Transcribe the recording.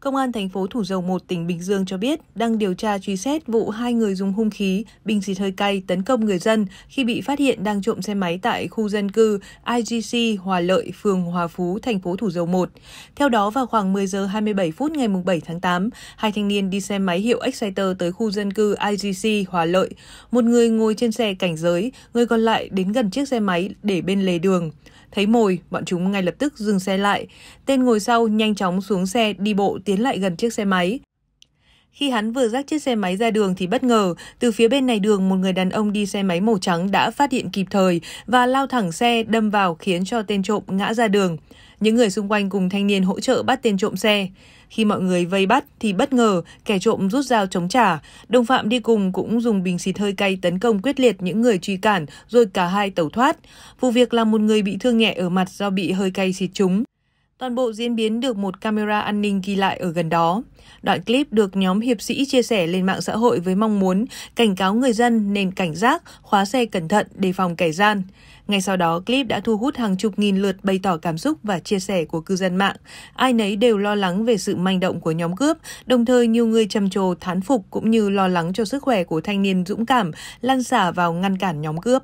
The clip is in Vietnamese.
Công an thành phố Thủ Dầu Một, tỉnh Bình Dương cho biết đang điều tra truy xét vụ hai người dùng hung khí, bình xịt hơi cay tấn công người dân khi bị phát hiện đang trộm xe máy tại khu dân cư IGC Hòa Lợi, phường Hòa Phú, thành phố Thủ Dầu Một. Theo đó, vào khoảng 10 giờ 27 phút ngày 7 tháng 8, hai thanh niên đi xe máy hiệu Exciter tới khu dân cư IGC Hòa Lợi. Một người ngồi trên xe cảnh giới, người còn lại đến gần chiếc xe máy để bên lề đường. Thấy mồi, bọn chúng ngay lập tức dừng xe lại. Tên ngồi sau nhanh chóng xuống xe đi bộ tiến lại gần chiếc xe máy. Khi hắn vừa rác chiếc xe máy ra đường thì bất ngờ, từ phía bên này đường một người đàn ông đi xe máy màu trắng đã phát hiện kịp thời và lao thẳng xe đâm vào khiến cho tên trộm ngã ra đường. Những người xung quanh cùng thanh niên hỗ trợ bắt tên trộm xe. Khi mọi người vây bắt thì bất ngờ kẻ trộm rút dao chống trả. Đồng phạm đi cùng cũng dùng bình xịt hơi cay tấn công quyết liệt những người truy cản rồi cả hai tẩu thoát. Vụ việc là một người bị thương nhẹ ở mặt do bị hơi cay xịt trúng. Toàn bộ diễn biến được một camera an ninh ghi lại ở gần đó. Đoạn clip được nhóm hiệp sĩ chia sẻ lên mạng xã hội với mong muốn cảnh cáo người dân nên cảnh giác, khóa xe cẩn thận đề phòng kẻ gian. Ngay sau đó, clip đã thu hút hàng chục nghìn lượt bày tỏ cảm xúc và chia sẻ của cư dân mạng. Ai nấy đều lo lắng về sự manh động của nhóm cướp, đồng thời nhiều người trầm trồ thán phục cũng như lo lắng cho sức khỏe của thanh niên dũng cảm lan xả vào ngăn cản nhóm cướp.